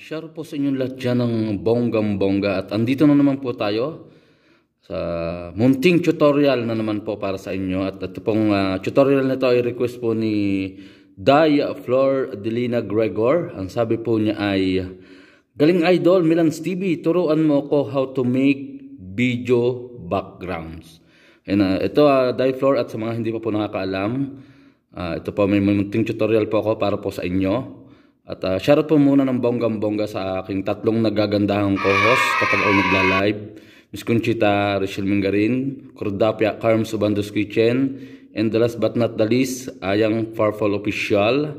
Share po sa inyong lahat dyan ng bonggang-bongga at andito na naman po tayo sa munting tutorial na naman po para sa inyo at ito pong uh, tutorial na ito ay request po ni Daya Flor Delina Gregor ang sabi po niya ay Galing Idol Milans TV turuan mo ko how to make video backgrounds And, uh, ah, ito uh, ah, Daya Flor at sa mga hindi pa po nakakaalam uh, ito po may munting tutorial po ako para po sa inyo at uh, shoutout po muna ng bonggang-bongga sa aking tatlong nagagandahang co-host kapag ako nagla-live. Miss Conchita Rachel Mingarin, Cordapia Carm Subandos Kitchen, and the last but not the least, Ayang Farfall Official.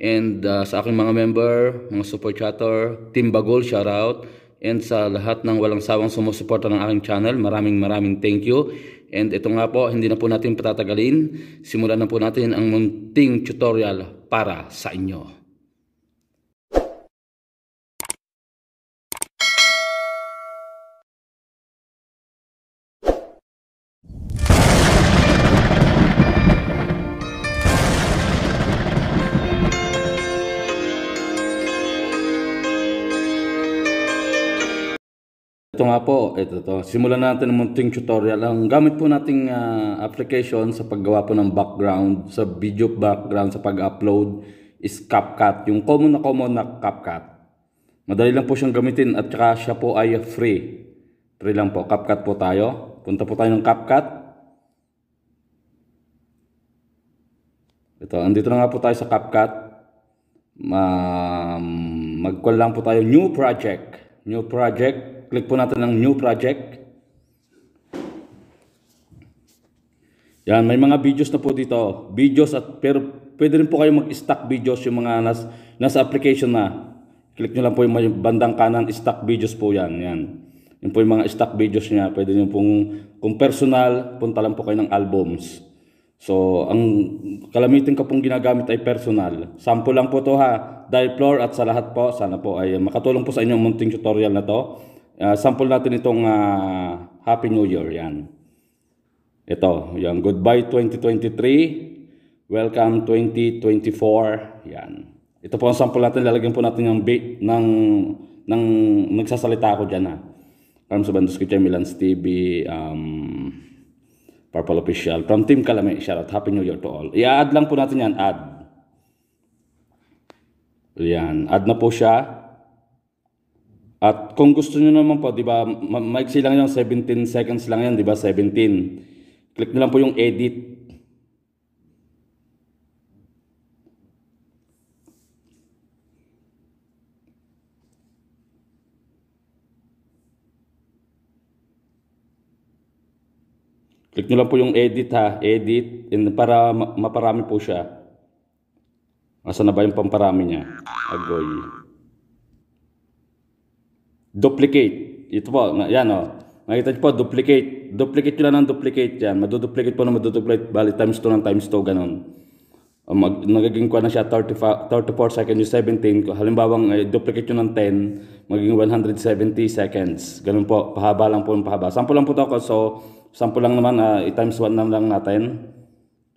And uh, sa aking mga member, mga super chatter, Team Bagol, shoutout. And sa lahat ng walang sawang sumusuporta ng aking channel, maraming maraming thank you. And ito nga po, hindi na po natin patatagalin. Simulan na po natin ang munting tutorial para sa inyo. nga po, ito to. Simulan natin ang munting tutorial. Ang gamit po nating uh, application sa paggawa po ng background, sa video background, sa pag-upload is CapCut. Yung common na common na CapCut. Madali lang po siyang gamitin at saka siya po ay free. Free lang po. CapCut po tayo. Punta po tayo ng CapCut. Ito, andito na nga po tayo sa CapCut. Um, mag lang po tayo. New project. New project Click po natin ng new project. Yan, may mga videos na po dito. Videos at pero pwede rin po kayo mag-stack videos yung mga nas, nasa application na. Click nyo lang po yung bandang kanan, stack videos po yan. Yan. Yan po yung mga stack videos niya. Pwede nyo pong, kung personal, punta lang po kayo ng albums. So, ang kalamitin ko pong ginagamit ay personal. Sample lang po to ha. Dahil floor at sa lahat po, sana po ay makatulong po sa inyo ang munting tutorial na to. Ah, sample natin itong uh, Happy New Year yan. Ito, yung Goodbye 2023. Welcome 2024. Yan. Ito po ang sample natin. Lalagyan po natin yung bait ng, ng nagsasalita ako dyan ha. Ah. Carms Bandos Kitchen, Milan's TV, um, Purple Official. From Team Kalame, shoutout. Happy New Year to all. I-add lang po natin yan. Add. Yan. Add na po siya. At kung gusto niyo naman po, 'di ba, maiksi lang 'yan, 17 seconds lang 'yan, 'di ba? 17. Click niyo lang po yung edit. Click nyo lang po yung edit ha, edit, and para maparami po siya. Asa na ba yung pamparami niya? Agoy duplicate. Ito po, yan o. Oh. Nakita nyo po, duplicate. Duplicate nyo lang ng duplicate yan. Maduduplicate po na maduduplicate. Bali, times 2 ng times 2, ganun. O mag, nagiging ko na siya 35, 34 seconds yung 17. Halimbawa, eh, duplicate nyo ng 10, magiging 170 seconds. Ganun po, pahaba lang po yung pahaba. Sample lang po ito ko. So, sample lang naman, uh, i-times 1 lang, lang natin.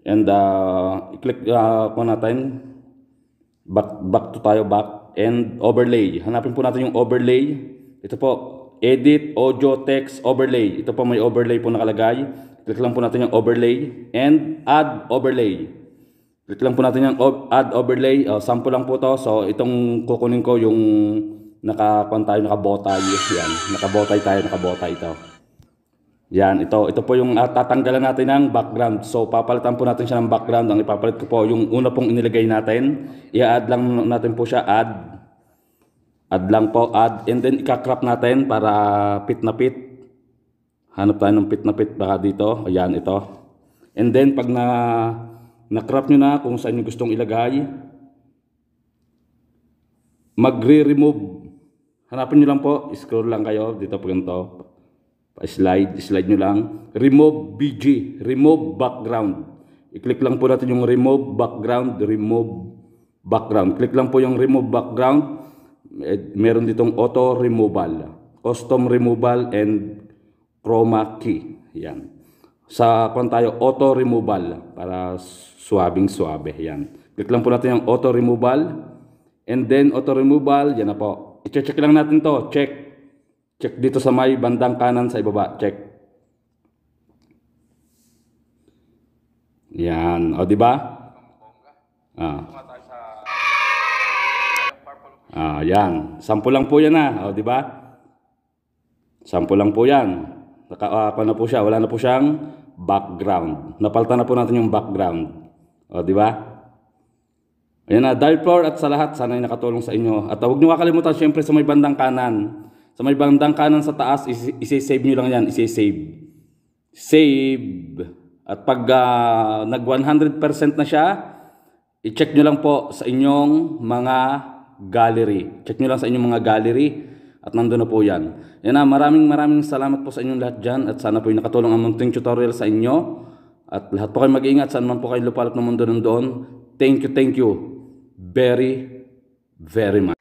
And, uh, i-click uh, po natin. Back, back to tayo, back. And overlay. Hanapin po natin yung overlay. Ito po, edit audio text overlay. Ito po may overlay po nakalagay. Click lang po natin yung overlay and add overlay. Click lang po natin yung add overlay. Uh, sample lang po to. So itong kukunin ko yung nakakuan tayo, nakabotay. Yan, nakabotay tayo, nakabotay ito. Yan, ito. Ito po yung uh, tatanggalan natin ng background. So, papalitan po natin siya ng background. Ang ipapalit ko po, yung una pong inilagay natin, i-add lang natin po siya, add Add lang po, add. And then ikakrap natin para pit na pit. Hanap tayo ng pit na pit baka dito. Ayan, ito. And then pag na na-crop nyo na kung saan nyo gustong ilagay, magre-remove. Hanapin nyo lang po, scroll lang kayo dito po ganito. Pa-slide, slide nyo lang. Remove BG, remove background. I-click lang po natin yung remove background, remove background. Click lang po yung remove background. Eh, meron ditong auto removal, custom removal and chroma key. Yan. Sa kung tayo auto removal para suwabing swabe. Yan. Click lang po natin yung auto removal and then auto removal. Yan na po. I-check lang natin to. Check. Check dito sa may bandang kanan sa ibaba. Check. Yan. O, di ba? Ah. Ah, yan. Sampo lang po yan na. Ah. O, oh, di ba? Sampo lang po yan. Naka, uh, na po siya? Wala na po siyang background. Napalta na po natin yung background. O, oh, di ba? Ayan na, ah. dahil floor at sa lahat, Sana ay nakatulong sa inyo. At huwag niyo makalimutan syempre, sa may bandang kanan. Sa may bandang kanan sa taas, is isi-save niyo lang yan. Isi-save. Save. At pag uh, nag 100% na siya, i-check niyo lang po sa inyong mga gallery. Check nyo lang sa inyong mga gallery at nandun na po yan. Yan na, maraming maraming salamat po sa inyong lahat dyan at sana po yung nakatulong ang munting tutorial sa inyo. At lahat po kayo mag-iingat saan man po kayo lupalap ng mundo ng Thank you, thank you. Very, very much.